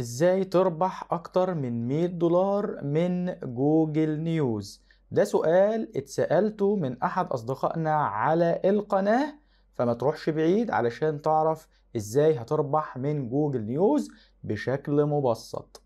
ازاي تربح اكتر من 100 دولار من جوجل نيوز ده سؤال اتسألته من احد اصدقائنا على القناة فما تروحش بعيد علشان تعرف ازاي هتربح من جوجل نيوز بشكل مبسط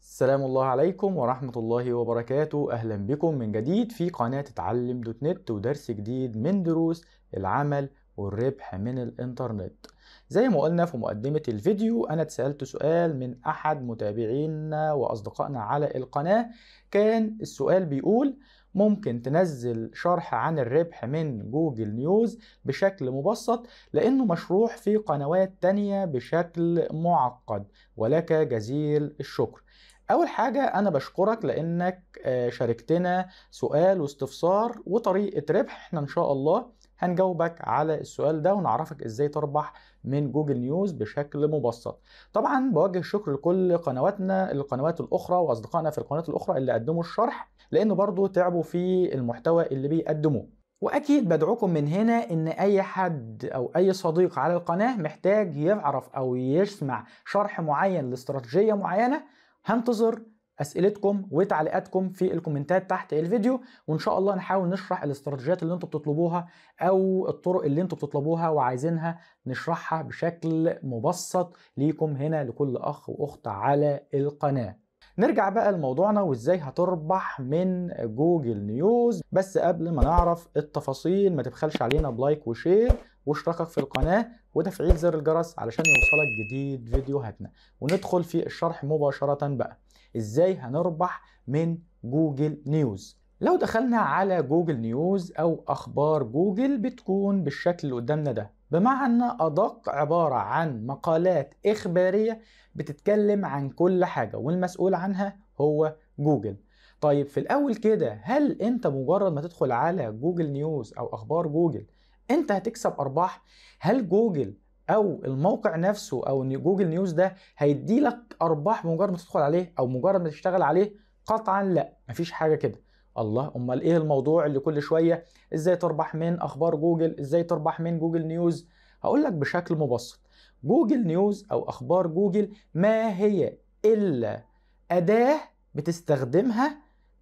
السلام الله عليكم ورحمة الله وبركاته أهلا بكم من جديد في قناة اتعلم دوت نت ودرس جديد من دروس العمل والربح من الانترنت زي ما قلنا في مقدمة الفيديو أنا اتسألت سؤال من أحد متابعينا وأصدقائنا على القناة كان السؤال بيقول ممكن تنزل شرح عن الربح من جوجل نيوز بشكل مبسط لأنه مشروح في قنوات تانية بشكل معقد ولك جزيل الشكر أول حاجة أنا بشكرك لأنك آه، شاركتنا سؤال واستفسار وطريقة ربح احنا إن شاء الله هنجاوبك على السؤال ده ونعرفك ازاي تربح من جوجل نيوز بشكل مبسط طبعا بوجه الشكر لكل قنواتنا القنوات الاخرى واصدقائنا في القنوات الاخرى اللي قدموا الشرح لانه برضو تعبوا في المحتوى اللي بيقدموه واكيد بدعوكم من هنا ان اي حد او اي صديق على القناه محتاج يعرف او يسمع شرح معين لاستراتيجيه معينه هنتظر اسئلتكم وتعليقاتكم في الكومنتات تحت الفيديو وان شاء الله نحاول نشرح الاستراتيجيات اللي انتم بتطلبوها او الطرق اللي انتم بتطلبوها وعايزينها نشرحها بشكل مبسط ليكم هنا لكل اخ واخت على القناه نرجع بقى لموضوعنا وازاي هتربح من جوجل نيوز بس قبل ما نعرف التفاصيل ما تبخلش علينا بلايك وشير واشتراكك في القناة وتفعيل زر الجرس علشان يوصلك جديد فيديوهاتنا وندخل في الشرح مباشرة بقى ازاي هنربح من جوجل نيوز لو دخلنا على جوجل نيوز او اخبار جوجل بتكون بالشكل اللي قدامنا ده بمعنى أدق عبارة عن مقالات إخبارية بتتكلم عن كل حاجة والمسؤول عنها هو جوجل طيب في الأول كده هل أنت مجرد ما تدخل على جوجل نيوز أو أخبار جوجل أنت هتكسب أرباح؟ هل جوجل او الموقع نفسه او جوجل نيوز ده هيدي لك ارباح بمجرد ما تدخل عليه او مجرد ما تشتغل عليه قطعا لا مفيش حاجه كده الله امال ايه الموضوع اللي كل شويه ازاي تربح من اخبار جوجل ازاي تربح من جوجل نيوز هقول لك بشكل مبسط جوجل نيوز او اخبار جوجل ما هي الا اداه بتستخدمها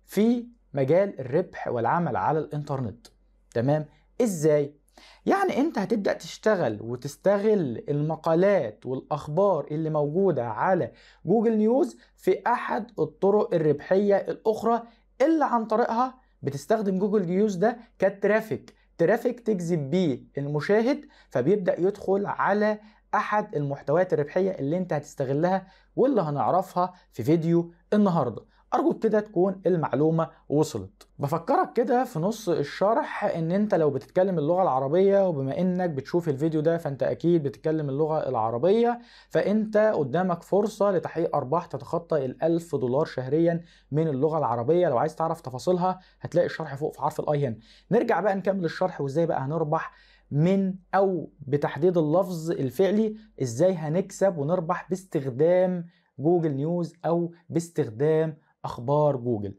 في مجال الربح والعمل على الانترنت تمام ازاي يعني انت هتبدأ تشتغل وتستغل المقالات والاخبار اللي موجودة على جوجل نيوز في احد الطرق الربحية الاخرى اللي عن طريقها بتستخدم جوجل نيوز ده كترافيك ترافيك تجذب بيه المشاهد فبيبدأ يدخل على احد المحتويات الربحية اللي انت هتستغلها واللي هنعرفها في فيديو النهاردة ارجو كده تكون المعلومه وصلت بفكرك كده في نص الشرح ان انت لو بتتكلم اللغه العربيه وبما انك بتشوف الفيديو ده فانت اكيد بتتكلم اللغه العربيه فانت قدامك فرصه لتحقيق ارباح تتخطى ال1000 دولار شهريا من اللغه العربيه لو عايز تعرف تفاصيلها هتلاقي الشرح فوق في حرف الاي هنا نرجع بقى نكمل الشرح وازاي بقى هنربح من او بتحديد اللفظ الفعلي ازاي هنكسب ونربح باستخدام جوجل نيوز او باستخدام اخبار جوجل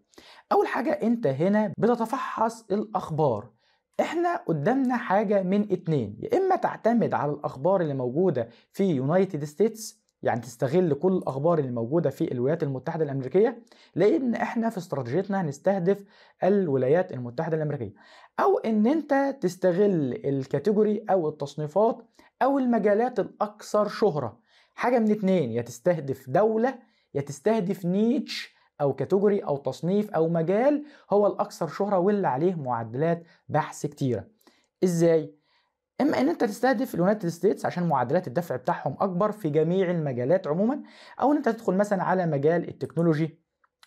اول حاجه انت هنا بتتفحص الاخبار احنا قدامنا حاجه من اتنين يا اما تعتمد على الاخبار اللي موجوده في يونايتد ستيتس يعني تستغل كل الاخبار اللي موجوده في الولايات المتحده الامريكيه لان احنا في استراتيجيتنا هنستهدف الولايات المتحده الامريكيه او ان انت تستغل الكاتيجوري او التصنيفات او المجالات الاكثر شهره حاجه من اتنين يا تستهدف دوله يا تستهدف نيتش او كاتيجوري او تصنيف او مجال هو الاكثر شهره واللي عليه معدلات بحث كتيره ازاي اما ان انت تستهدف اليونايتد ستيتس عشان معدلات الدفع بتاعهم اكبر في جميع المجالات عموما او ان انت تدخل مثلا على مجال التكنولوجي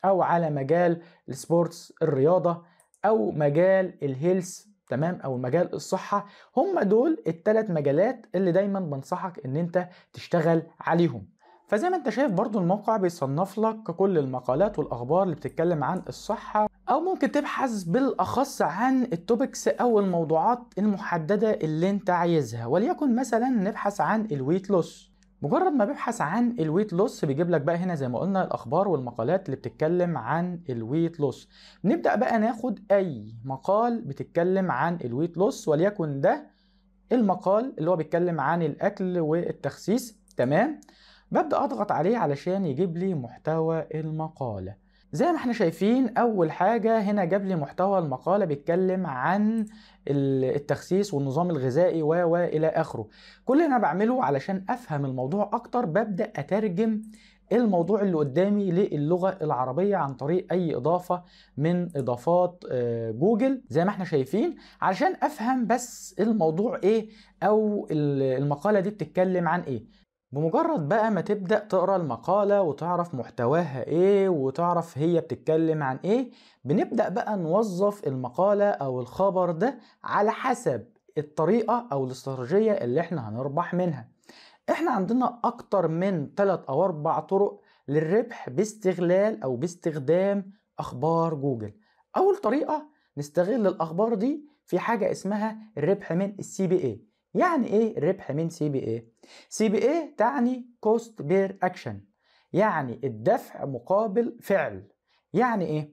او على مجال السبورتس الرياضه او مجال الهيلث تمام او مجال الصحه هم دول الثلاث مجالات اللي دايما بنصحك ان انت تشتغل عليهم فزي ما انت شايف برضو الموقع بيصنف لك كل المقالات والاخبار اللي بتتكلم عن الصحه او ممكن تبحث بالاخص عن التوبكس او الموضوعات المحدده اللي انت عايزها وليكن مثلا نبحث عن الويت لوس مجرد ما ببحث عن الويت لوس بيجيب لك بقى هنا زي ما قلنا الاخبار والمقالات اللي بتتكلم عن الويت لوس نبدا بقى ناخد اي مقال بتتكلم عن الويت لوس وليكن ده المقال اللي هو بيتكلم عن الاكل والتخسيس تمام ببدأ أضغط عليه علشان يجيب لي محتوى المقالة زي ما احنا شايفين اول حاجة هنا جاب لي محتوى المقالة بيتكلم عن التخسيس والنظام الغذائي و و الى اخره كل اللي انا بعمله علشان افهم الموضوع اكتر ببدأ اترجم الموضوع اللي قدامي للغة العربية عن طريق أي إضافة من إضافات آه، جوجل زي ما احنا شايفين علشان أفهم بس الموضوع إيه أو المقالة دي بتتكلم عن إيه بمجرد بقى ما تبدأ تقرأ المقالة وتعرف محتواها ايه وتعرف هي بتتكلم عن ايه بنبدأ بقى نوظف المقالة او الخبر ده على حسب الطريقة او الاستراتيجية اللي احنا هنربح منها احنا عندنا اكتر من 3 او 4 طرق للربح باستغلال او باستخدام اخبار جوجل اول طريقة نستغل الاخبار دي في حاجة اسمها الربح من السي بي اي يعني ايه الربح من سي بي اي سي بي اي تعني كوست بير اكشن يعني الدفع مقابل فعل يعني ايه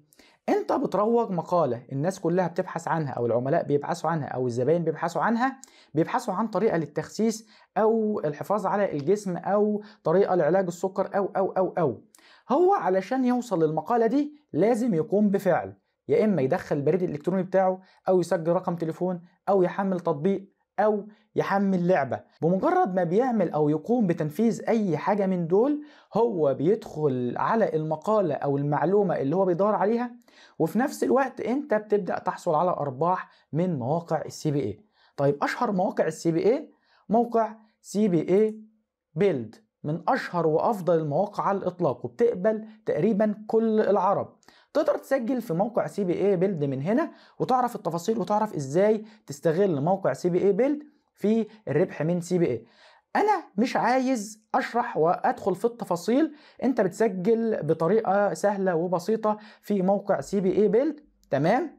انت بتروج مقاله الناس كلها بتبحث عنها او العملاء بيبحثوا عنها او الزباين بيبحثوا عنها بيبحثوا عن طريقه للتخسيس او الحفاظ على الجسم او طريقه لعلاج السكر او او او او هو علشان يوصل للمقاله دي لازم يقوم بفعل يا اما يدخل البريد الالكتروني بتاعه او يسجل رقم تليفون او يحمل تطبيق أو يحمل لعبة بمجرد ما بيعمل أو يقوم بتنفيذ أي حاجة من دول هو بيدخل على المقالة أو المعلومة اللي هو بيدور عليها وفي نفس الوقت أنت بتبدأ تحصل على أرباح من مواقع السي بي اي طيب أشهر مواقع السي بي اي موقع سي بي اي بيلد من أشهر وأفضل المواقع على الإطلاق وبتقبل تقريبا كل العرب تقدر تسجل في موقع سي بي اي بيلد من هنا وتعرف التفاصيل وتعرف ازاي تستغل موقع سي بي اي بيلد في الربح من سي بي اي انا مش عايز اشرح وادخل في التفاصيل انت بتسجل بطريقه سهله وبسيطه في موقع سي بي اي بيلد تمام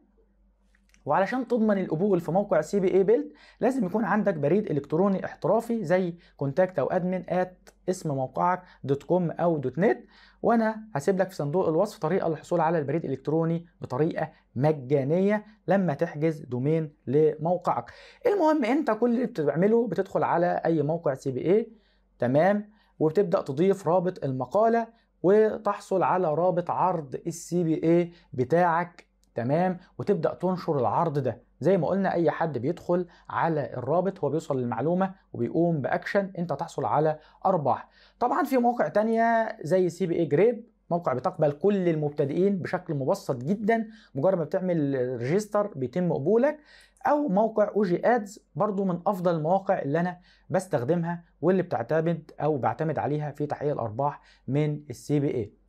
وعلشان تضمن القبول في موقع سي بي اي بيلد لازم يكون عندك بريد الكتروني احترافي زي كونتاكت او ادمن ات اسم موقعك دوت كوم او دوت نت وانا هسيب لك في صندوق الوصف طريقه للحصول على البريد الالكتروني بطريقه مجانيه لما تحجز دومين لموقعك المهم انت كل اللي بتعمله بتدخل على اي موقع سي بي اي تمام وبتبدا تضيف رابط المقاله وتحصل على رابط عرض السي بي اي بتاعك تمام وتبدا تنشر العرض ده زي ما قلنا اي حد بيدخل على الرابط هو بيوصل للمعلومه وبيقوم باكشن انت تحصل على ارباح طبعا في مواقع تانية زي سي بي اي جريب موقع بتقبل كل المبتدئين بشكل مبسط جدا مجرد ما بتعمل ريجستر بيتم قبولك او موقع او جي ادز برضو من افضل المواقع اللي انا بستخدمها واللي بتعتمد او بعتمد عليها في تحقيق الارباح من السي بي اي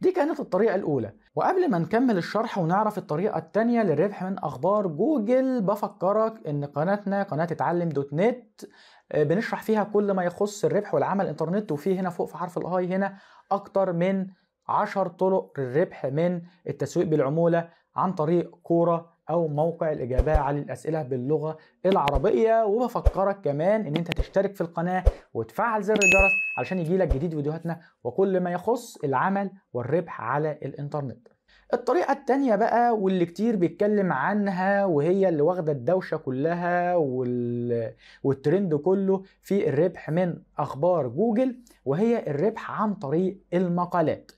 دي كانت الطريقة الأولى وقبل ما نكمل الشرح ونعرف الطريقة التانية للربح من أخبار جوجل بفكرك إن قناتنا قناة اتعلم دوت نت آه، بنشرح فيها كل ما يخص الربح والعمل الانترنت وفي هنا فوق في حرف الهاي هنا أكتر من عشر طرق للربح من التسويق بالعمولة عن طريق كورة او موقع الاجابه عن الاسئله باللغه العربيه وبفكرك كمان ان انت تشترك في القناه وتفعل زر الجرس علشان يجيلك جديد فيديوهاتنا وكل ما يخص العمل والربح على الانترنت الطريقة التانية بقى واللي كتير بيتكلم عنها وهي اللي واخدة الدوشة كلها وال... والترند كله في الربح من أخبار جوجل وهي الربح عن طريق المقالات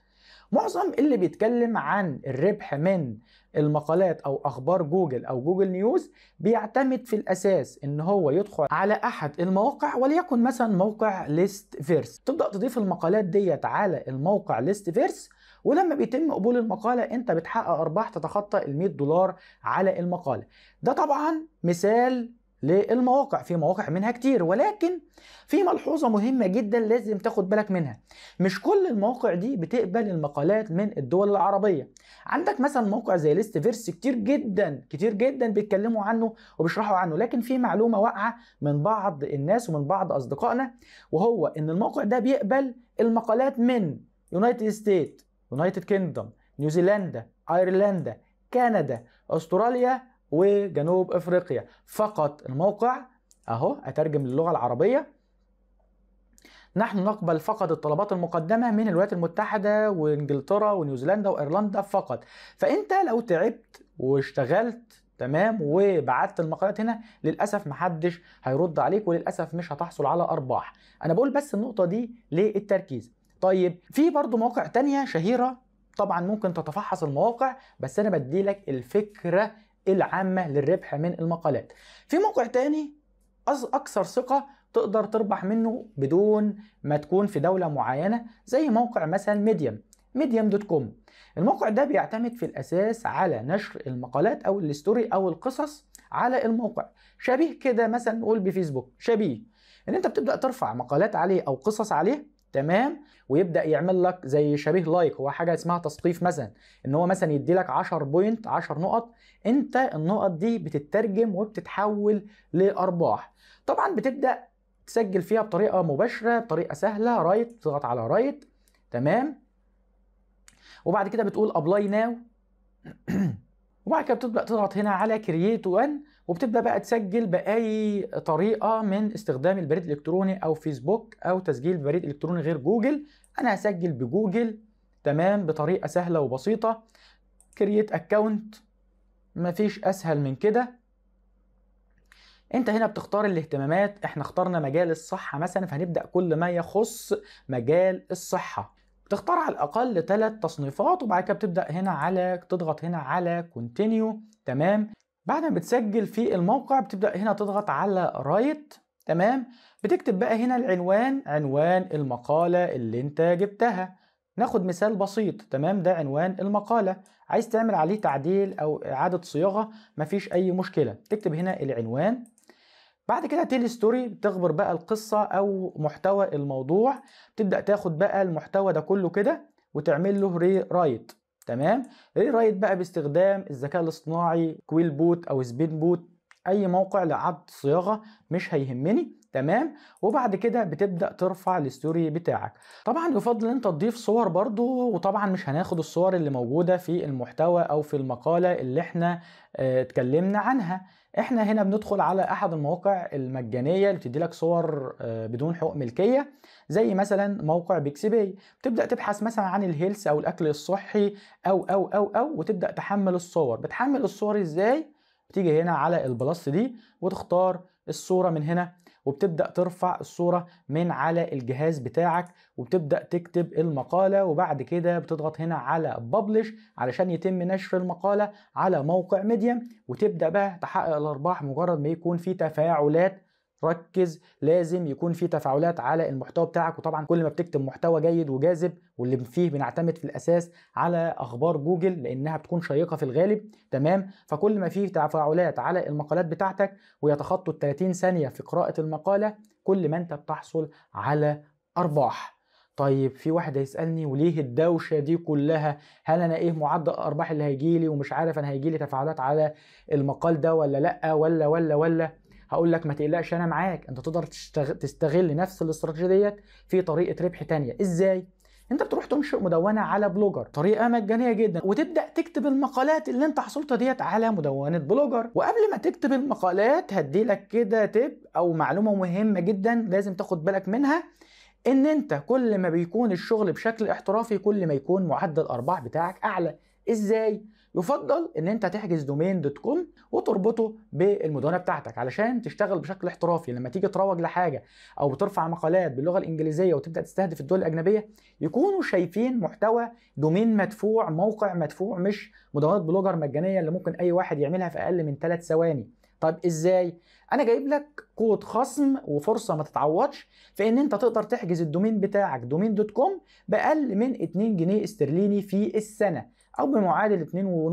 معظم اللي بيتكلم عن الربح من المقالات او اخبار جوجل او جوجل نيوز بيعتمد في الاساس ان هو يدخل على احد المواقع وليكن مثلا موقع ليست فيرس تبدا تضيف المقالات ديت على الموقع ليست فيرس ولما بيتم قبول المقاله انت بتحقق ارباح تتخطى ال 100 دولار على المقاله ده طبعا مثال للمواقع في مواقع منها كتير ولكن في ملحوظه مهمه جدا لازم تاخد بالك منها مش كل المواقع دي بتقبل المقالات من الدول العربيه عندك مثلا موقع زي ليست فيرس كتير جدا كتير جدا بيتكلموا عنه وبيشرحوا عنه لكن في معلومه واقعه من بعض الناس ومن بعض اصدقائنا وهو ان الموقع ده بيقبل المقالات من يونايتد ستيت يونايتد كيندوم نيوزيلندا ايرلندا كندا استراليا وجنوب افريقيا فقط الموقع اهو اترجم للغه العربيه نحن نقبل فقط الطلبات المقدمه من الولايات المتحده وانجلترا ونيوزيلندا وايرلندا فقط فانت لو تعبت واشتغلت تمام وبعت المقالات هنا للاسف محدش هيرد عليك وللاسف مش هتحصل على ارباح انا بقول بس النقطه دي للتركيز طيب في برضو مواقع تانية شهيره طبعا ممكن تتفحص المواقع بس انا بدي لك الفكره العامة للربح من المقالات في موقع تاني أكثر ثقة تقدر تربح منه بدون ما تكون في دولة معينة زي موقع مثلا ميديم ميديم دوت كوم الموقع ده بيعتمد في الأساس على نشر المقالات أو الستوري أو القصص على الموقع شبيه كده مثلا نقول بفيسبوك شبيه ان انت بتبدا ترفع مقالات عليه او قصص عليه تمام ويبدا يعمل لك زي شبيه لايك هو حاجه اسمها تثقيف مثلا ان هو مثلا يدي لك 10 بوينت 10 نقط انت النقط دي بتترجم وبتتحول لارباح طبعا بتبدا تسجل فيها بطريقه مباشره بطريقه سهله رايت تضغط على رايت تمام وبعد كده بتقول ابلاي ناو وبعد كده بتبدا تضغط هنا على كرييت وان وبتبدا بقى تسجل باي طريقه من استخدام البريد الالكتروني او فيسبوك او تسجيل بريد الكتروني غير جوجل انا هسجل بجوجل تمام بطريقه سهله وبسيطه كرييت اكونت مفيش اسهل من كده انت هنا بتختار الاهتمامات احنا اخترنا مجال الصحه مثلا فهنبدا كل ما يخص مجال الصحه بتختار على الاقل ثلاث تصنيفات وبعد كده بتبدا هنا على تضغط هنا على كونتينيو تمام بعد ما بتسجل في الموقع بتبدأ هنا تضغط على رايت تمام بتكتب بقى هنا العنوان عنوان المقالة اللي انت جبتها ناخد مثال بسيط تمام ده عنوان المقالة عايز تعمل عليه تعديل او اعادة صياغة مفيش اي مشكلة تكتب هنا العنوان بعد كده تيلي ستوري بتخبر بقى القصة او محتوى الموضوع تبدأ تاخد بقى المحتوى ده كله كده وتعمل له ري رايت تمام ايه رايك بقى باستخدام الذكاء الاصطناعي كويل بوت او سبين بوت اي موقع لعد صياغه مش هيهمني تمام وبعد كده بتبدا ترفع الستوري بتاعك طبعا يفضل انت تضيف صور برضو وطبعا مش هناخد الصور اللي موجوده في المحتوى او في المقاله اللي احنا آه، اتكلمنا عنها احنا هنا بندخل على احد المواقع المجانيه اللي بتدي لك صور آه، بدون حقوق ملكيه زي مثلا موقع بيكسي باي بتبدا تبحث مثلا عن الهيلث او الاكل الصحي او او او او وتبدا تحمل الصور بتحمل الصور ازاي بتيجي هنا على البلس دي وتختار الصورة من هنا وبتبدأ ترفع الصورة من على الجهاز بتاعك وبتبدأ تكتب المقالة وبعد كده بتضغط هنا على ببلش علشان يتم نشر المقالة على موقع ميديم وتبدأ بقى تحقق الأرباح مجرد ما يكون في تفاعلات ركز لازم يكون في تفاعلات على المحتوى بتاعك وطبعا كل ما بتكتب محتوى جيد وجاذب واللي فيه بنعتمد في الاساس على اخبار جوجل لانها بتكون شيقه في الغالب تمام فكل ما فيه تفاعلات على المقالات بتاعتك ويتخطوا ال 30 ثانيه في قراءه المقاله كل ما انت بتحصل على ارباح طيب في واحد هيسالني وليه الدوشه دي كلها هل انا ايه معدل الارباح اللي هيجيلي ومش عارف انا هيجيلي تفاعلات على المقال ده ولا لا ولا ولا ولا هقول لك ما تقلقش انا معاك انت تقدر تستغل, تستغل نفس الاستراتيجيه ديت في طريقه ربح تانية ازاي انت بتروح تنشئ مدونه على بلوجر طريقه مجانيه جدا وتبدا تكتب المقالات اللي انت حصلت ديت على مدونه بلوجر وقبل ما تكتب المقالات هديلك كده تب او معلومه مهمه جدا لازم تاخد بالك منها ان انت كل ما بيكون الشغل بشكل احترافي كل ما يكون معدل الارباح بتاعك اعلى ازاي يفضل ان انت تحجز دومين دوت كوم وتربطه بالمدونه بتاعتك علشان تشتغل بشكل احترافي لما تيجي تروج لحاجه او ترفع مقالات باللغه الانجليزيه وتبدا تستهدف الدول الاجنبيه يكونوا شايفين محتوى دومين مدفوع موقع مدفوع مش مدونات بلوجر مجانيه اللي ممكن اي واحد يعملها في اقل من ثلاث ثواني طب ازاي انا جايب لك كود خصم وفرصه ما تتعوضش في ان انت تقدر تحجز الدومين بتاعك دومين دوت كوم باقل من 2 جنيه استرليني في السنه او بمعادل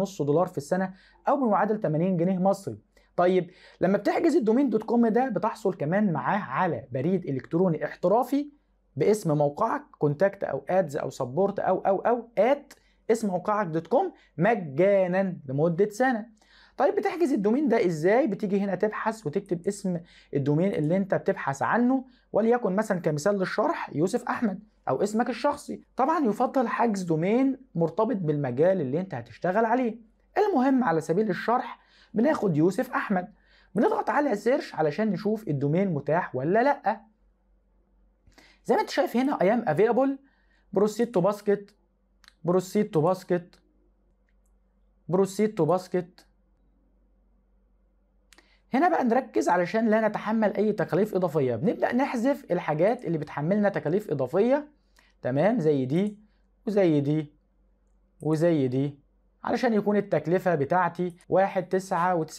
2.5 دولار في السنه او بمعادل 80 جنيه مصري طيب لما بتحجز الدومين دوت كوم ده بتحصل كمان معاه على بريد الكتروني احترافي باسم موقعك كونتاكت او ادز او سبورت او او او ات اسم موقعك دوت كوم مجانا لمده سنه طيب بتحجز الدومين ده ازاي بتيجي هنا تبحث وتكتب اسم الدومين اللي انت بتبحث عنه وليكن مثلا كمثال للشرح يوسف احمد او اسمك الشخصي طبعا يفضل حجز دومين مرتبط بالمجال اللي انت هتشتغل عليه المهم على سبيل الشرح بناخد يوسف احمد بنضغط على سيرش علشان نشوف الدومين متاح ولا لا زي ما انت شايف هنا ايام افيلابل بروسيد تو باسكت بروسيد تو باسكت بروسيد تو باسكت هنا بقى نركز علشان لا نتحمل اي تكاليف اضافيه بنبدا نحذف الحاجات اللي بتحملنا تكاليف اضافيه تمام زي دي وزي دي وزي دي علشان يكون التكلفة بتاعتي 1.99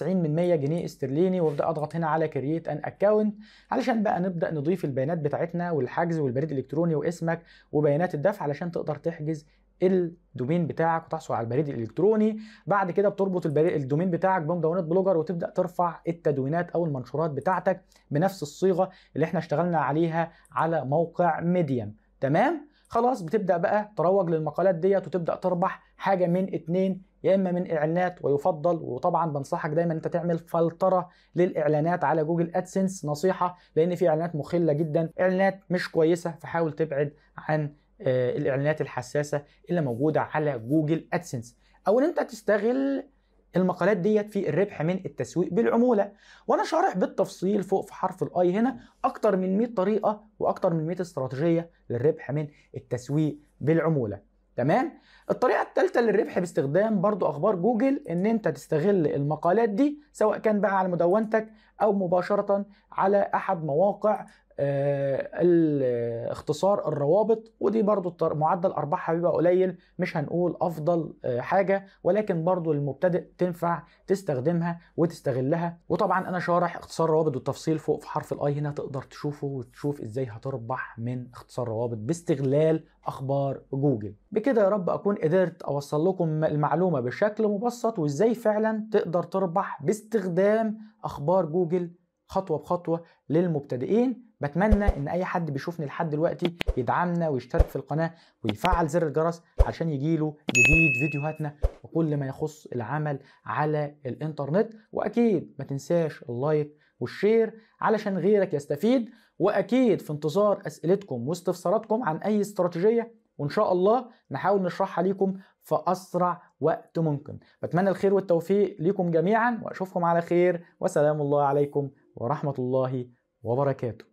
من 100 جنيه استرليني وابدأ أضغط هنا على كرييت أن أكاونت علشان بقى نبدأ نضيف البيانات بتاعتنا والحجز والبريد الإلكتروني واسمك وبيانات الدفع علشان تقدر تحجز الدومين بتاعك وتحصل على البريد الالكتروني بعد كده بتربط الدومين بتاعك بمدونات بلوجر وتبدا ترفع التدوينات او المنشورات بتاعتك بنفس الصيغه اللي احنا اشتغلنا عليها على موقع ميديم تمام خلاص بتبدا بقى تروج للمقالات ديت وتبدا تربح حاجه من اتنين يا اما من اعلانات ويفضل وطبعا بنصحك دايما انت تعمل فلتره للاعلانات على جوجل ادسنس نصيحه لان في اعلانات مخله جدا اعلانات مش كويسه فحاول تبعد عن آه، الاعلانات الحساسه اللي موجوده على جوجل ادسنس او ان انت تستغل المقالات ديت في الربح من التسويق بالعموله وانا شارح بالتفصيل فوق في حرف الاي هنا اكتر من 100 طريقه واكتر من 100 استراتيجيه للربح من التسويق بالعموله تمام الطريقه الثالثه للربح باستخدام برضو اخبار جوجل ان انت تستغل المقالات دي سواء كان بقى على مدونتك او مباشره على احد مواقع آه، اختصار الروابط ودي برضو معدل ارباحها بيبقى قليل مش هنقول افضل آه، حاجه ولكن برضو المبتدئ تنفع تستخدمها وتستغلها وطبعا انا شارح اختصار الروابط والتفصيل فوق في حرف الاي هنا تقدر تشوفه وتشوف ازاي هتربح من اختصار روابط باستغلال اخبار جوجل بكده يا رب اكون قدرت اوصل لكم المعلومه بشكل مبسط وازاي فعلا تقدر تربح باستخدام اخبار جوجل خطوه بخطوه للمبتدئين بتمنى ان اي حد بيشوفني لحد دلوقتي يدعمنا ويشترك في القناه ويفعل زر الجرس يجي يجيله جديد فيديوهاتنا وكل ما يخص العمل على الانترنت واكيد ما تنساش اللايك والشير علشان غيرك يستفيد واكيد في انتظار اسئلتكم واستفساراتكم عن اي استراتيجيه وان شاء الله نحاول نشرحها ليكم في اسرع وقت ممكن بتمنى الخير والتوفيق ليكم جميعا واشوفكم على خير وسلام الله عليكم ورحمة الله وبركاته